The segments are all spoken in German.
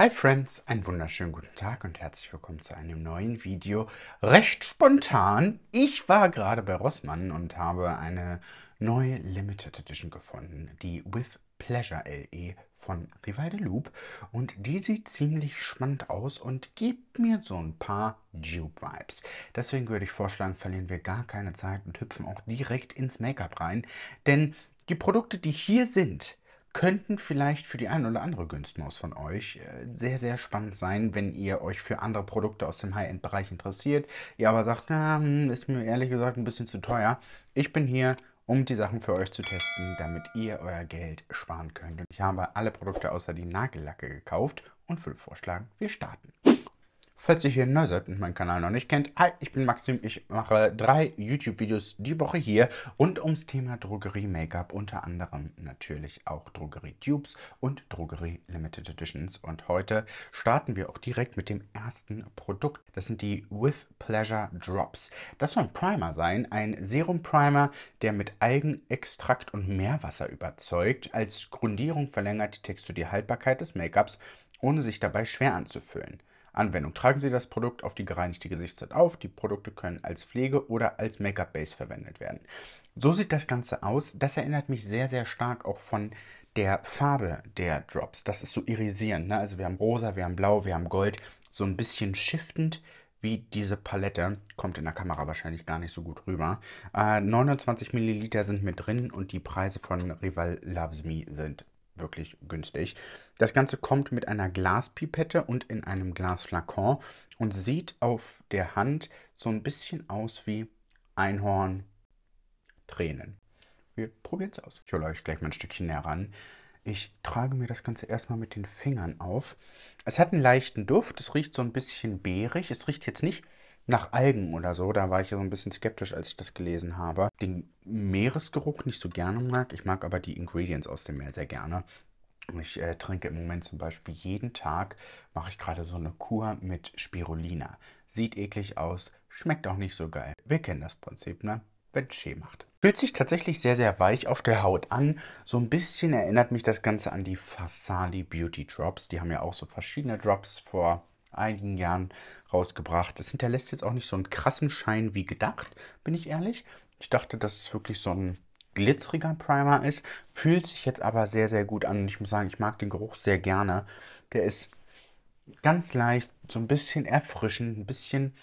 Hi Friends, einen wunderschönen guten Tag und herzlich willkommen zu einem neuen Video. Recht spontan. Ich war gerade bei Rossmann und habe eine neue Limited Edition gefunden, die With Pleasure LE von Rival de Loop und die sieht ziemlich spannend aus und gibt mir so ein paar Dupe-Vibes. Deswegen würde ich vorschlagen, verlieren wir gar keine Zeit und hüpfen auch direkt ins Make-up rein, denn die Produkte, die hier sind, könnten vielleicht für die ein oder andere Günstmaus von euch äh, sehr, sehr spannend sein, wenn ihr euch für andere Produkte aus dem High-End-Bereich interessiert, ihr aber sagt, na, hm, ist mir ehrlich gesagt ein bisschen zu teuer. Ich bin hier um die Sachen für euch zu testen, damit ihr euer Geld sparen könnt. ich habe alle Produkte außer die Nagellacke gekauft und will vorschlagen, wir starten. Falls ihr hier neu seid und meinen Kanal noch nicht kennt, hi, ich bin Maxim, ich mache drei YouTube-Videos die Woche hier und ums Thema Drogerie-Make-up, unter anderem natürlich auch Drogerie-Tubes und Drogerie-Limited Editions. Und heute starten wir auch direkt mit dem ersten Produkt. Das sind die With Pleasure Drops. Das soll ein Primer sein, ein Serum-Primer, der mit Algenextrakt und Meerwasser überzeugt. Als Grundierung verlängert die Textur die Haltbarkeit des Make-ups, ohne sich dabei schwer anzufühlen. Anwendung. Tragen Sie das Produkt auf die gereinigte Gesichtszeit auf. Die Produkte können als Pflege oder als Make-up-Base verwendet werden. So sieht das Ganze aus. Das erinnert mich sehr, sehr stark auch von der Farbe der Drops. Das ist so irisierend. Ne? Also wir haben rosa, wir haben blau, wir haben gold. So ein bisschen shiftend wie diese Palette. Kommt in der Kamera wahrscheinlich gar nicht so gut rüber. Äh, 29 Milliliter sind mit drin und die Preise von Rival Loves Me sind wirklich günstig. Das Ganze kommt mit einer Glaspipette und in einem Glasflakon und sieht auf der Hand so ein bisschen aus wie Einhorn Tränen. Wir probieren es aus. Ich hole euch gleich mal ein Stückchen näher ran. Ich trage mir das Ganze erstmal mit den Fingern auf. Es hat einen leichten Duft, es riecht so ein bisschen beerig. Es riecht jetzt nicht nach Algen oder so. Da war ich so ein bisschen skeptisch, als ich das gelesen habe. Den Meeresgeruch nicht so gerne mag. Ich mag aber die Ingredients aus dem Meer sehr gerne. Ich äh, trinke im Moment zum Beispiel jeden Tag, mache ich gerade so eine Kur mit Spirulina. Sieht eklig aus, schmeckt auch nicht so geil. Wir kennen das Prinzip, ne? Wenn es Schee macht. Fühlt sich tatsächlich sehr, sehr weich auf der Haut an. So ein bisschen erinnert mich das Ganze an die Fasali Beauty Drops. Die haben ja auch so verschiedene Drops vor einigen Jahren rausgebracht. Es hinterlässt jetzt auch nicht so einen krassen Schein wie gedacht, bin ich ehrlich. Ich dachte, dass es wirklich so ein glitzeriger Primer ist, fühlt sich jetzt aber sehr, sehr gut an. Und ich muss sagen, ich mag den Geruch sehr gerne. Der ist ganz leicht, so ein bisschen erfrischend, ein bisschen,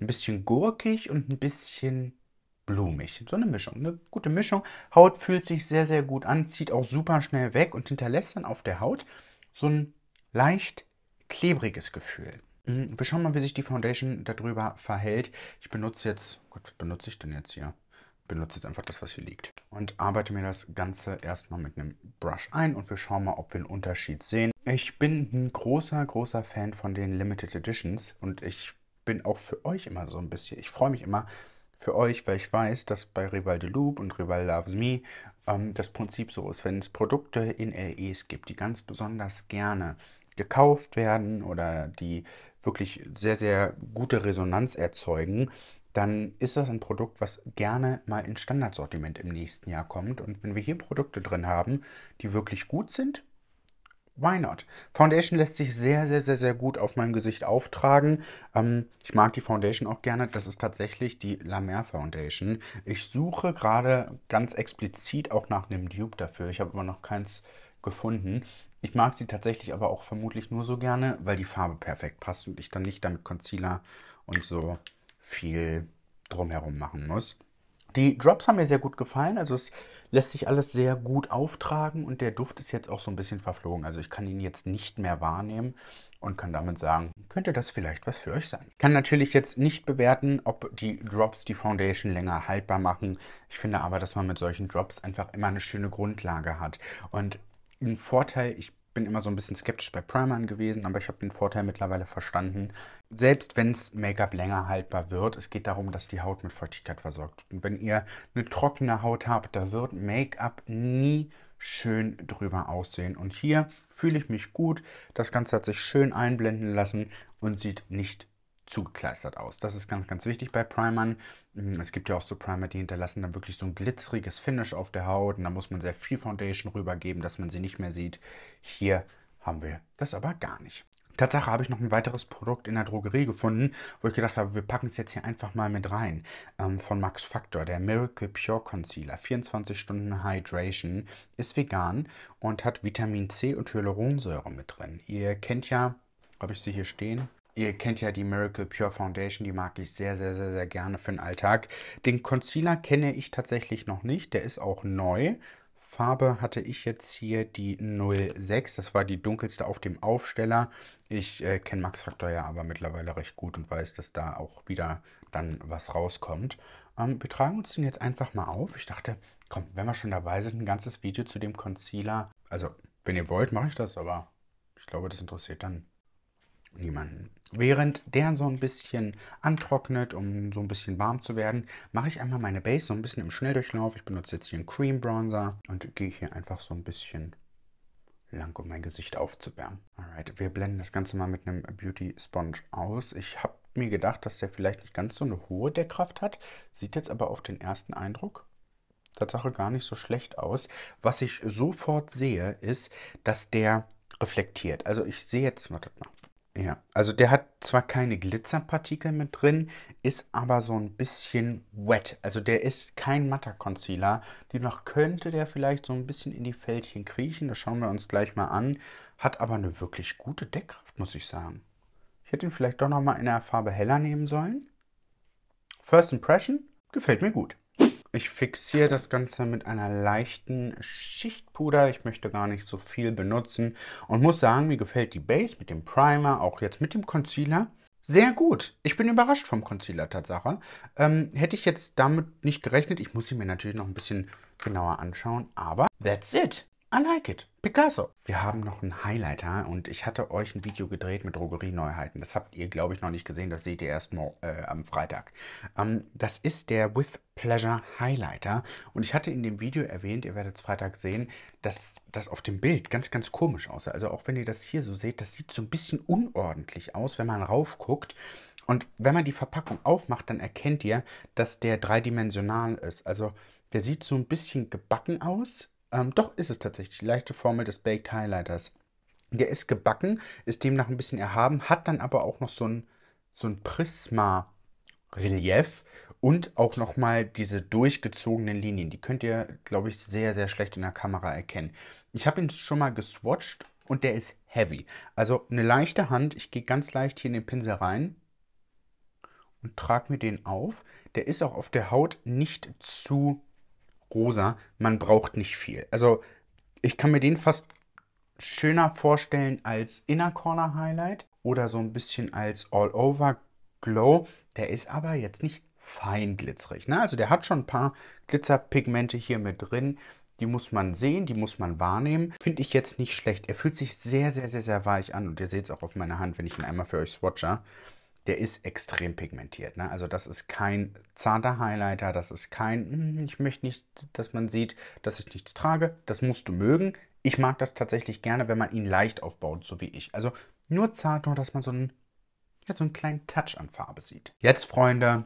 ein bisschen gurkig und ein bisschen blumig. So eine Mischung, eine gute Mischung. Haut fühlt sich sehr, sehr gut an, zieht auch super schnell weg und hinterlässt dann auf der Haut so ein leicht klebriges Gefühl. Mhm, wir schauen mal, wie sich die Foundation darüber verhält. Ich benutze jetzt, Gott, was benutze ich denn jetzt hier? benutze jetzt einfach das, was hier liegt. Und arbeite mir das Ganze erstmal mit einem Brush ein und wir schauen mal, ob wir einen Unterschied sehen. Ich bin ein großer, großer Fan von den Limited Editions und ich bin auch für euch immer so ein bisschen, ich freue mich immer für euch, weil ich weiß, dass bei Rival de Loop und Rival Loves Me ähm, das Prinzip so ist, wenn es Produkte in LEs gibt, die ganz besonders gerne gekauft werden oder die wirklich sehr, sehr gute Resonanz erzeugen, dann ist das ein Produkt, was gerne mal ins Standardsortiment im nächsten Jahr kommt. Und wenn wir hier Produkte drin haben, die wirklich gut sind, why not? Foundation lässt sich sehr, sehr, sehr, sehr gut auf meinem Gesicht auftragen. Ähm, ich mag die Foundation auch gerne. Das ist tatsächlich die La Mer Foundation. Ich suche gerade ganz explizit auch nach einem Dupe dafür. Ich habe aber noch keins gefunden. Ich mag sie tatsächlich aber auch vermutlich nur so gerne, weil die Farbe perfekt passt und ich dann nicht damit Concealer und so viel drumherum machen muss. Die Drops haben mir sehr gut gefallen. Also es lässt sich alles sehr gut auftragen und der Duft ist jetzt auch so ein bisschen verflogen. Also ich kann ihn jetzt nicht mehr wahrnehmen und kann damit sagen, könnte das vielleicht was für euch sein. Ich kann natürlich jetzt nicht bewerten, ob die Drops die Foundation länger haltbar machen. Ich finde aber, dass man mit solchen Drops einfach immer eine schöne Grundlage hat. Und ein Vorteil, ich bin immer so ein bisschen skeptisch bei Primern gewesen, aber ich habe den Vorteil mittlerweile verstanden. Selbst wenn es Make-up länger haltbar wird, es geht darum, dass die Haut mit Feuchtigkeit versorgt wird. Und wenn ihr eine trockene Haut habt, da wird Make-up nie schön drüber aussehen. Und hier fühle ich mich gut. Das Ganze hat sich schön einblenden lassen und sieht nicht zugekleistert aus. Das ist ganz, ganz wichtig bei Primern. Mm, es gibt ja auch so Primer, die hinterlassen dann wirklich so ein glitzeriges Finish auf der Haut und da muss man sehr viel Foundation rübergeben, dass man sie nicht mehr sieht. Hier haben wir das aber gar nicht. Tatsache habe ich noch ein weiteres Produkt in der Drogerie gefunden, wo ich gedacht habe, wir packen es jetzt hier einfach mal mit rein. Ähm, von Max Factor, der Miracle Pure Concealer. 24 Stunden Hydration, ist vegan und hat Vitamin C und Hyaluronsäure mit drin. Ihr kennt ja, habe ich sie hier stehen? Ihr kennt ja die Miracle Pure Foundation, die mag ich sehr, sehr, sehr, sehr gerne für den Alltag. Den Concealer kenne ich tatsächlich noch nicht, der ist auch neu. Farbe hatte ich jetzt hier die 06, das war die dunkelste auf dem Aufsteller. Ich äh, kenne Max Factor ja aber mittlerweile recht gut und weiß, dass da auch wieder dann was rauskommt. Ähm, wir tragen uns den jetzt einfach mal auf. Ich dachte, komm, wenn wir schon dabei sind, ein ganzes Video zu dem Concealer. Also, wenn ihr wollt, mache ich das, aber ich glaube, das interessiert dann niemanden. Während der so ein bisschen antrocknet, um so ein bisschen warm zu werden, mache ich einmal meine Base so ein bisschen im Schnelldurchlauf. Ich benutze jetzt hier einen Cream Bronzer und gehe hier einfach so ein bisschen lang, um mein Gesicht aufzuwärmen. Alright, wir blenden das Ganze mal mit einem Beauty Sponge aus. Ich habe mir gedacht, dass der vielleicht nicht ganz so eine hohe Deckkraft hat, sieht jetzt aber auf den ersten Eindruck Tatsache gar nicht so schlecht aus. Was ich sofort sehe, ist, dass der reflektiert. Also ich sehe jetzt, warte mal, ja, also der hat zwar keine Glitzerpartikel mit drin, ist aber so ein bisschen wet. Also der ist kein matter Concealer. Demnach könnte der vielleicht so ein bisschen in die Fältchen kriechen. Das schauen wir uns gleich mal an. Hat aber eine wirklich gute Deckkraft, muss ich sagen. Ich hätte ihn vielleicht doch nochmal in der Farbe heller nehmen sollen. First Impression gefällt mir gut. Ich fixiere das Ganze mit einer leichten Schicht Puder. Ich möchte gar nicht so viel benutzen und muss sagen, mir gefällt die Base mit dem Primer, auch jetzt mit dem Concealer. Sehr gut. Ich bin überrascht vom Concealer, Tatsache. Ähm, hätte ich jetzt damit nicht gerechnet. Ich muss sie mir natürlich noch ein bisschen genauer anschauen, aber that's it. I like it. Picasso. Wir haben noch einen Highlighter und ich hatte euch ein Video gedreht mit Drogerieneuheiten. Das habt ihr, glaube ich, noch nicht gesehen. Das seht ihr erst mal, äh, am Freitag. Ähm, das ist der With Pleasure Highlighter. Und ich hatte in dem Video erwähnt, ihr werdet es Freitag sehen, dass das auf dem Bild ganz, ganz komisch aussah. Also auch wenn ihr das hier so seht, das sieht so ein bisschen unordentlich aus, wenn man raufguckt. Und wenn man die Verpackung aufmacht, dann erkennt ihr, dass der dreidimensional ist. Also der sieht so ein bisschen gebacken aus, ähm, doch ist es tatsächlich die leichte Formel des Baked Highlighters. Der ist gebacken, ist demnach ein bisschen erhaben, hat dann aber auch noch so ein, so ein Prisma-Relief und auch nochmal diese durchgezogenen Linien. Die könnt ihr, glaube ich, sehr, sehr schlecht in der Kamera erkennen. Ich habe ihn schon mal geswatcht und der ist heavy. Also eine leichte Hand. Ich gehe ganz leicht hier in den Pinsel rein und trage mir den auf. Der ist auch auf der Haut nicht zu rosa. Man braucht nicht viel. Also ich kann mir den fast schöner vorstellen als Inner Corner Highlight oder so ein bisschen als All Over Glow. Der ist aber jetzt nicht fein glitzerig. Ne? Also der hat schon ein paar Glitzerpigmente hier mit drin. Die muss man sehen, die muss man wahrnehmen. Finde ich jetzt nicht schlecht. Er fühlt sich sehr, sehr, sehr, sehr weich an. Und ihr seht es auch auf meiner Hand, wenn ich ihn einmal für euch swatche der ist extrem pigmentiert. Ne? Also das ist kein zarter Highlighter, das ist kein, hm, ich möchte nicht, dass man sieht, dass ich nichts trage. Das musst du mögen. Ich mag das tatsächlich gerne, wenn man ihn leicht aufbaut, so wie ich. Also nur zart, nur dass man so einen, ja, so einen kleinen Touch an Farbe sieht. Jetzt, Freunde,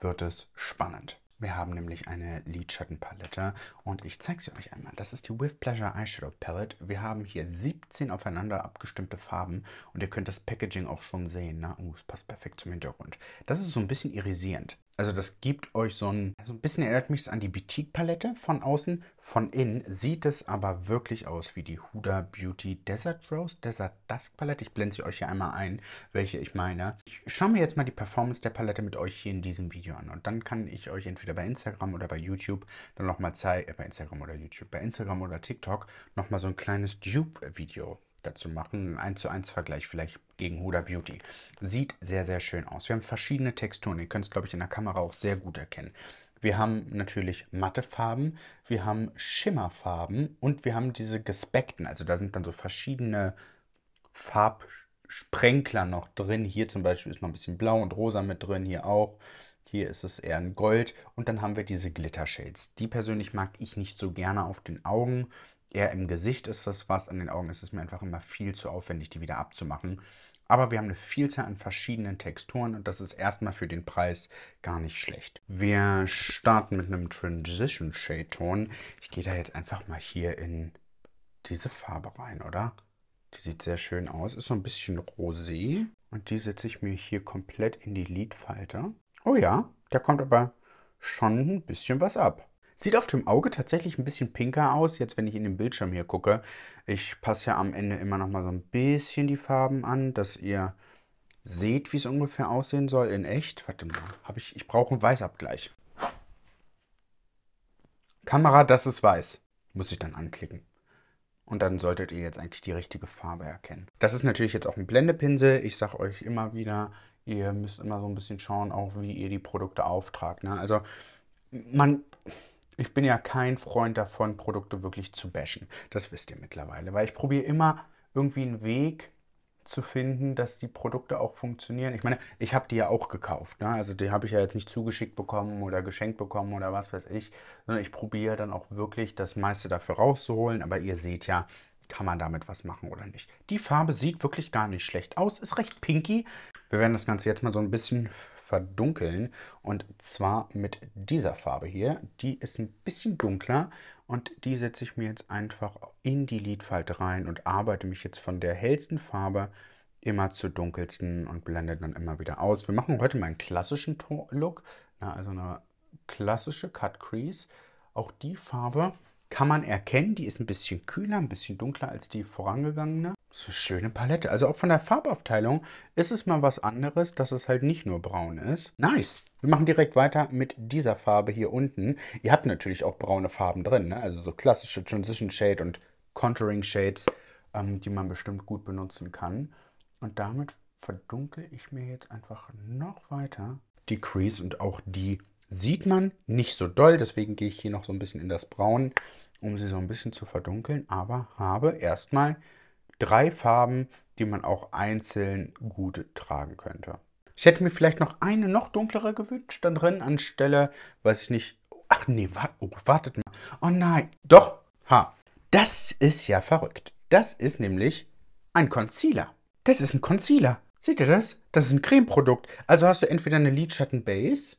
wird es spannend. Wir haben nämlich eine Lidschattenpalette und ich zeige sie euch einmal. Das ist die With Pleasure Eyeshadow Palette. Wir haben hier 17 aufeinander abgestimmte Farben und ihr könnt das Packaging auch schon sehen. Ne? Oh, es passt perfekt zum Hintergrund. Das ist so ein bisschen irisierend. Also das gibt euch so ein, so ein bisschen erinnert mich es an die Boutique-Palette von außen. Von innen sieht es aber wirklich aus wie die Huda Beauty Desert Rose, Desert Dusk Palette. Ich blende sie euch hier einmal ein, welche ich meine. Ich schaue mir jetzt mal die Performance der Palette mit euch hier in diesem Video an. Und dann kann ich euch entweder bei Instagram oder bei YouTube dann nochmal zeigen, äh, bei Instagram oder YouTube, bei Instagram oder TikTok nochmal so ein kleines Dupe-Video dazu machen. Ein 1 zu 1 Vergleich vielleicht gegen Huda Beauty. Sieht sehr, sehr schön aus. Wir haben verschiedene Texturen. Ihr könnt es, glaube ich, in der Kamera auch sehr gut erkennen. Wir haben natürlich matte Farben, wir haben Schimmerfarben und wir haben diese gespeckten. Also da sind dann so verschiedene Farbsprenkler noch drin. Hier zum Beispiel ist noch ein bisschen blau und rosa mit drin, hier auch. Hier ist es eher ein Gold. Und dann haben wir diese Glitter-Shades. Die persönlich mag ich nicht so gerne auf den Augen eher im Gesicht ist das was, an den Augen ist es mir einfach immer viel zu aufwendig, die wieder abzumachen. Aber wir haben eine Vielzahl an verschiedenen Texturen und das ist erstmal für den Preis gar nicht schlecht. Wir starten mit einem Transition Shade Ton. Ich gehe da jetzt einfach mal hier in diese Farbe rein, oder? Die sieht sehr schön aus, ist so ein bisschen rosé. Und die setze ich mir hier komplett in die Lidfalte. Oh ja, da kommt aber schon ein bisschen was ab. Sieht auf dem Auge tatsächlich ein bisschen pinker aus, jetzt wenn ich in den Bildschirm hier gucke. Ich passe ja am Ende immer noch mal so ein bisschen die Farben an, dass ihr seht, wie es ungefähr aussehen soll in echt. Warte mal, hab ich, ich brauche einen Weißabgleich. Kamera, das ist weiß. Muss ich dann anklicken. Und dann solltet ihr jetzt eigentlich die richtige Farbe erkennen. Das ist natürlich jetzt auch ein Blendepinsel. Ich sage euch immer wieder, ihr müsst immer so ein bisschen schauen, auch wie ihr die Produkte auftragt. Ne? Also man ich bin ja kein Freund davon, Produkte wirklich zu bashen. Das wisst ihr mittlerweile, weil ich probiere immer irgendwie einen Weg zu finden, dass die Produkte auch funktionieren. Ich meine, ich habe die ja auch gekauft. Ne? Also die habe ich ja jetzt nicht zugeschickt bekommen oder geschenkt bekommen oder was weiß ich, sondern ich probiere dann auch wirklich das meiste dafür rauszuholen. Aber ihr seht ja, kann man damit was machen oder nicht. Die Farbe sieht wirklich gar nicht schlecht aus, ist recht pinky. Wir werden das Ganze jetzt mal so ein bisschen verdunkeln. Und zwar mit dieser Farbe hier. Die ist ein bisschen dunkler und die setze ich mir jetzt einfach in die Lidfalte rein und arbeite mich jetzt von der hellsten Farbe immer zur dunkelsten und blende dann immer wieder aus. Wir machen heute mal einen klassischen Look, also eine klassische Cut Crease. Auch die Farbe kann man erkennen, die ist ein bisschen kühler, ein bisschen dunkler als die vorangegangene. So eine schöne Palette. Also auch von der Farbaufteilung ist es mal was anderes, dass es halt nicht nur braun ist. Nice. Wir machen direkt weiter mit dieser Farbe hier unten. Ihr habt natürlich auch braune Farben drin, ne? also so klassische Transition Shade und Contouring Shades, ähm, die man bestimmt gut benutzen kann. Und damit verdunkle ich mir jetzt einfach noch weiter die Crease und auch die sieht man nicht so doll. Deswegen gehe ich hier noch so ein bisschen in das Braun, um sie so ein bisschen zu verdunkeln, aber habe erstmal drei Farben, die man auch einzeln gut tragen könnte. Ich hätte mir vielleicht noch eine noch dunklere gewünscht dann drin, anstelle, weiß ich nicht. Ach nee, wart, oh, wartet mal. Oh nein, doch, ha. Das ist ja verrückt. Das ist nämlich ein Concealer. Das ist ein Concealer. Seht ihr das? Das ist ein Cremeprodukt. Also hast du entweder eine Lidschatten Base,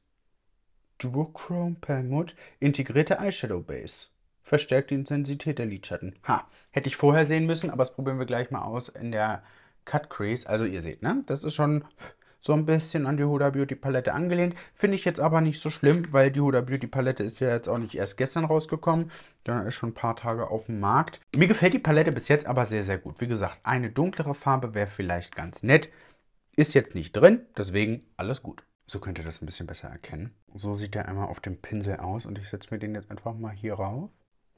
Duochrome Perlmutt, integrierte Eyeshadow Base verstärkt die Intensität der Lidschatten. Ha, hätte ich vorher sehen müssen, aber das probieren wir gleich mal aus in der Cut Crease. Also ihr seht, ne? Das ist schon so ein bisschen an die Huda Beauty Palette angelehnt. Finde ich jetzt aber nicht so schlimm, weil die Huda Beauty Palette ist ja jetzt auch nicht erst gestern rausgekommen. Da ist schon ein paar Tage auf dem Markt. Mir gefällt die Palette bis jetzt aber sehr, sehr gut. Wie gesagt, eine dunklere Farbe wäre vielleicht ganz nett. Ist jetzt nicht drin, deswegen alles gut. So könnt ihr das ein bisschen besser erkennen. So sieht er einmal auf dem Pinsel aus und ich setze mir den jetzt einfach mal hier rauf.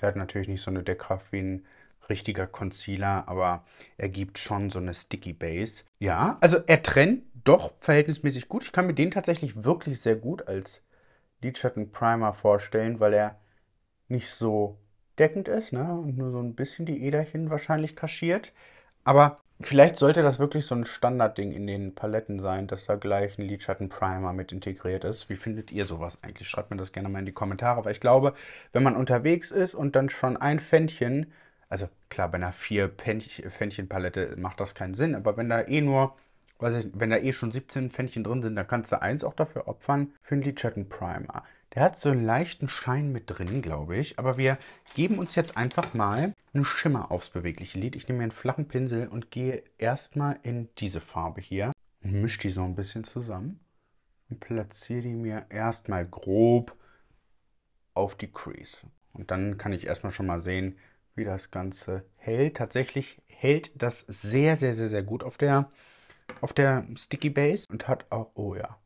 Der hat natürlich nicht so eine Deckkraft wie ein richtiger Concealer, aber er gibt schon so eine Sticky Base. Ja, also er trennt doch verhältnismäßig gut. Ich kann mir den tatsächlich wirklich sehr gut als Lidschattenprimer vorstellen, weil er nicht so deckend ist ne? und nur so ein bisschen die Äderchen wahrscheinlich kaschiert. Aber Vielleicht sollte das wirklich so ein Standardding in den Paletten sein, dass da gleich ein Lidschattenprimer mit integriert ist. Wie findet ihr sowas eigentlich? Schreibt mir das gerne mal in die Kommentare, weil ich glaube, wenn man unterwegs ist und dann schon ein Pfändchen, also klar, bei einer vier pfändchen palette macht das keinen Sinn, aber wenn da eh nur, weiß ich, wenn da eh schon 17 Pfändchen drin sind, dann kannst du eins auch dafür opfern für einen Lidschattenprimer. Der hat so einen leichten Schein mit drin, glaube ich, aber wir geben uns jetzt einfach mal einen Schimmer aufs bewegliche Lid. Ich nehme mir einen flachen Pinsel und gehe erstmal in diese Farbe hier und mische die so ein bisschen zusammen und platziere die mir erstmal grob auf die Crease. Und dann kann ich erstmal schon mal sehen, wie das Ganze hält. Tatsächlich hält das sehr, sehr, sehr, sehr gut auf der, auf der Sticky Base und hat auch, oh ja,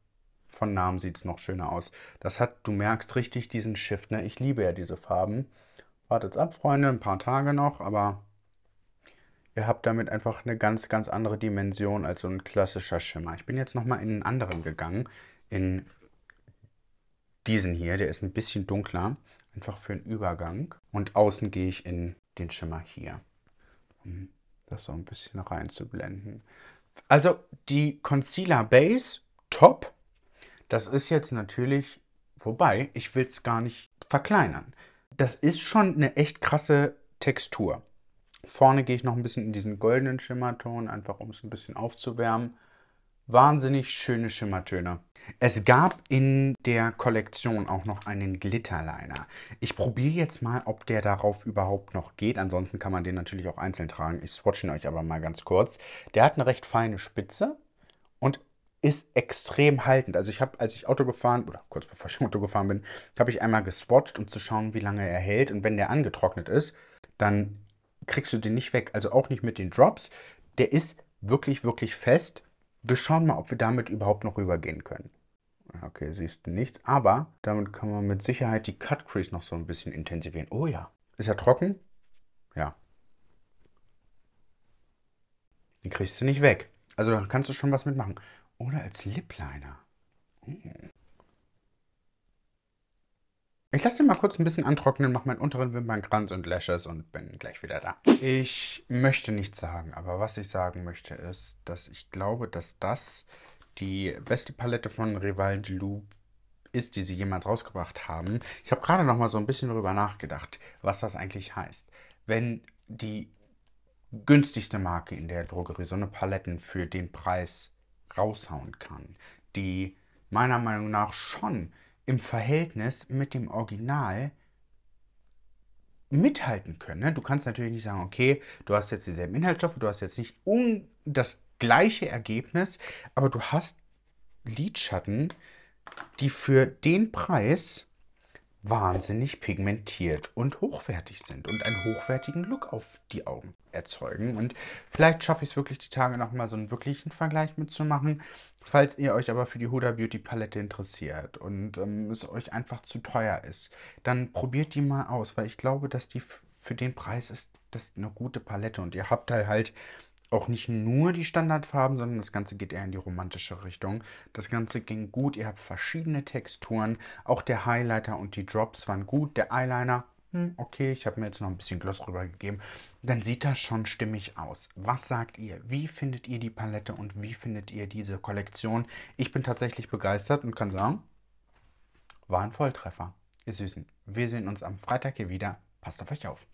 von Namen sieht es noch schöner aus. Das hat, du merkst richtig diesen Shift, ne? Ich liebe ja diese Farben. Wartet's ab, Freunde, ein paar Tage noch, aber ihr habt damit einfach eine ganz, ganz andere Dimension als so ein klassischer Schimmer. Ich bin jetzt nochmal in einen anderen gegangen, in diesen hier, der ist ein bisschen dunkler, einfach für einen Übergang. Und außen gehe ich in den Schimmer hier, um das so ein bisschen reinzublenden. Also die Concealer Base, top. Das ist jetzt natürlich, wobei, ich will es gar nicht verkleinern das ist schon eine echt krasse Textur. Vorne gehe ich noch ein bisschen in diesen goldenen Schimmerton, einfach um es ein bisschen aufzuwärmen. Wahnsinnig schöne Schimmertöne. Es gab in der Kollektion auch noch einen Glitterliner. Ich probiere jetzt mal, ob der darauf überhaupt noch geht. Ansonsten kann man den natürlich auch einzeln tragen. Ich swatche ihn euch aber mal ganz kurz. Der hat eine recht feine Spitze und ist extrem haltend. Also ich habe, als ich Auto gefahren, oder kurz bevor ich Auto gefahren bin, habe ich einmal geswatcht, um zu schauen, wie lange er hält. Und wenn der angetrocknet ist, dann kriegst du den nicht weg. Also auch nicht mit den Drops. Der ist wirklich, wirklich fest. Wir schauen mal, ob wir damit überhaupt noch rübergehen können. Okay, siehst du nichts. Aber damit kann man mit Sicherheit die Cut Crease noch so ein bisschen intensivieren. Oh ja. Ist er trocken? Ja. Den kriegst du nicht weg. Also da kannst du schon was mitmachen. Oder als Lipliner. Hm. Ich lasse den mal kurz ein bisschen antrocknen, mache meinen unteren Wimpernkranz und Lashes und bin gleich wieder da. Ich möchte nichts sagen, aber was ich sagen möchte ist, dass ich glaube, dass das die beste Palette von Rival de Loup ist, die sie jemals rausgebracht haben. Ich habe gerade noch mal so ein bisschen darüber nachgedacht, was das eigentlich heißt. Wenn die günstigste Marke in der Drogerie so eine Paletten für den Preis raushauen kann, die meiner Meinung nach schon im Verhältnis mit dem Original mithalten können. Ne? Du kannst natürlich nicht sagen, okay, du hast jetzt dieselben Inhaltsstoffe, du hast jetzt nicht um das gleiche Ergebnis, aber du hast Lidschatten, die für den Preis wahnsinnig pigmentiert und hochwertig sind und einen hochwertigen Look auf die Augen erzeugen. Und vielleicht schaffe ich es wirklich die Tage nochmal so einen wirklichen Vergleich mitzumachen. Falls ihr euch aber für die Huda Beauty Palette interessiert und ähm, es euch einfach zu teuer ist, dann probiert die mal aus, weil ich glaube, dass die für den Preis ist das eine gute Palette und ihr habt da halt auch nicht nur die Standardfarben, sondern das Ganze geht eher in die romantische Richtung. Das Ganze ging gut, ihr habt verschiedene Texturen, auch der Highlighter und die Drops waren gut, der Eyeliner, hm, okay, ich habe mir jetzt noch ein bisschen Gloss rübergegeben, dann sieht das schon stimmig aus. Was sagt ihr? Wie findet ihr die Palette und wie findet ihr diese Kollektion? Ich bin tatsächlich begeistert und kann sagen, war ein Volltreffer. Ihr Süßen, wir sehen uns am Freitag hier wieder. Passt auf euch auf.